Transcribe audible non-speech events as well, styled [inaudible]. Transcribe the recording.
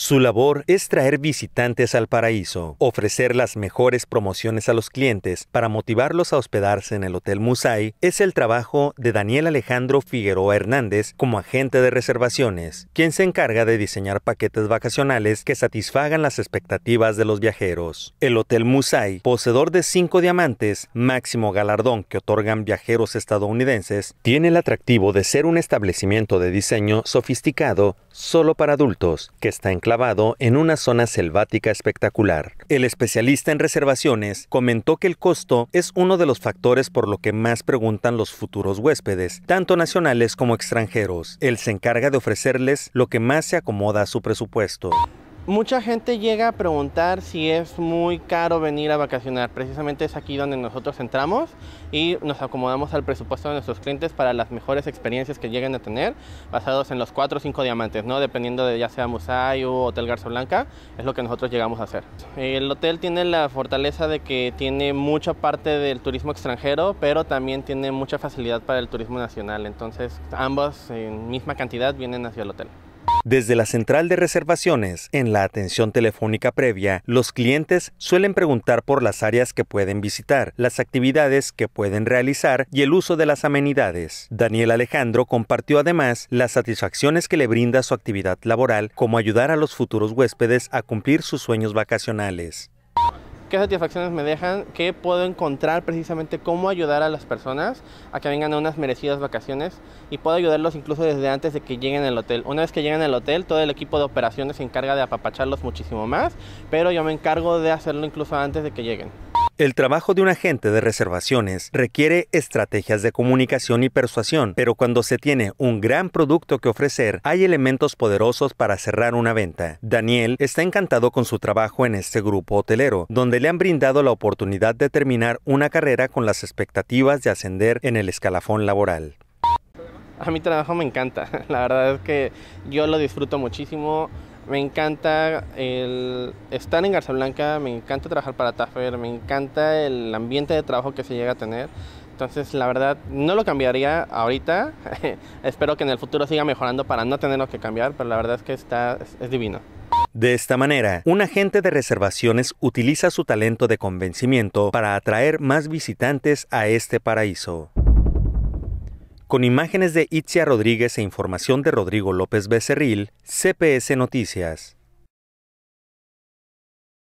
Su labor es traer visitantes al paraíso, ofrecer las mejores promociones a los clientes para motivarlos a hospedarse en el Hotel Musay Es el trabajo de Daniel Alejandro Figueroa Hernández como agente de reservaciones, quien se encarga de diseñar paquetes vacacionales que satisfagan las expectativas de los viajeros. El Hotel Musay, poseedor de cinco diamantes, máximo galardón que otorgan viajeros estadounidenses, tiene el atractivo de ser un establecimiento de diseño sofisticado solo para adultos, que está en Lavado en una zona selvática espectacular. El especialista en reservaciones comentó que el costo es uno de los factores por lo que más preguntan los futuros huéspedes, tanto nacionales como extranjeros. Él se encarga de ofrecerles lo que más se acomoda a su presupuesto. Mucha gente llega a preguntar si es muy caro venir a vacacionar. Precisamente es aquí donde nosotros entramos y nos acomodamos al presupuesto de nuestros clientes para las mejores experiencias que lleguen a tener, basados en los 4 o 5 diamantes, ¿no? dependiendo de ya sea Musayu o Hotel Garza Blanca, es lo que nosotros llegamos a hacer. El hotel tiene la fortaleza de que tiene mucha parte del turismo extranjero, pero también tiene mucha facilidad para el turismo nacional. Entonces, ambos en misma cantidad vienen hacia el hotel. Desde la central de reservaciones, en la atención telefónica previa, los clientes suelen preguntar por las áreas que pueden visitar, las actividades que pueden realizar y el uso de las amenidades. Daniel Alejandro compartió además las satisfacciones que le brinda su actividad laboral, como ayudar a los futuros huéspedes a cumplir sus sueños vacacionales qué satisfacciones me dejan, qué puedo encontrar precisamente cómo ayudar a las personas a que vengan a unas merecidas vacaciones y puedo ayudarlos incluso desde antes de que lleguen al hotel. Una vez que lleguen al hotel, todo el equipo de operaciones se encarga de apapacharlos muchísimo más, pero yo me encargo de hacerlo incluso antes de que lleguen. El trabajo de un agente de reservaciones requiere estrategias de comunicación y persuasión, pero cuando se tiene un gran producto que ofrecer, hay elementos poderosos para cerrar una venta. Daniel está encantado con su trabajo en este grupo hotelero, donde le han brindado la oportunidad de terminar una carrera con las expectativas de ascender en el escalafón laboral. A mi trabajo me encanta, [laughs] la verdad es que yo lo disfruto muchísimo me encanta el estar en Blanca, me encanta trabajar para Taffer, me encanta el ambiente de trabajo que se llega a tener. Entonces, la verdad, no lo cambiaría ahorita. [laughs] Espero que en el futuro siga mejorando para no tenerlo que cambiar, pero la verdad es que está, es divino. De esta manera, un agente de reservaciones utiliza su talento de convencimiento para atraer más visitantes a este paraíso. Con imágenes de Itzia Rodríguez e información de Rodrigo López Becerril, CPS Noticias.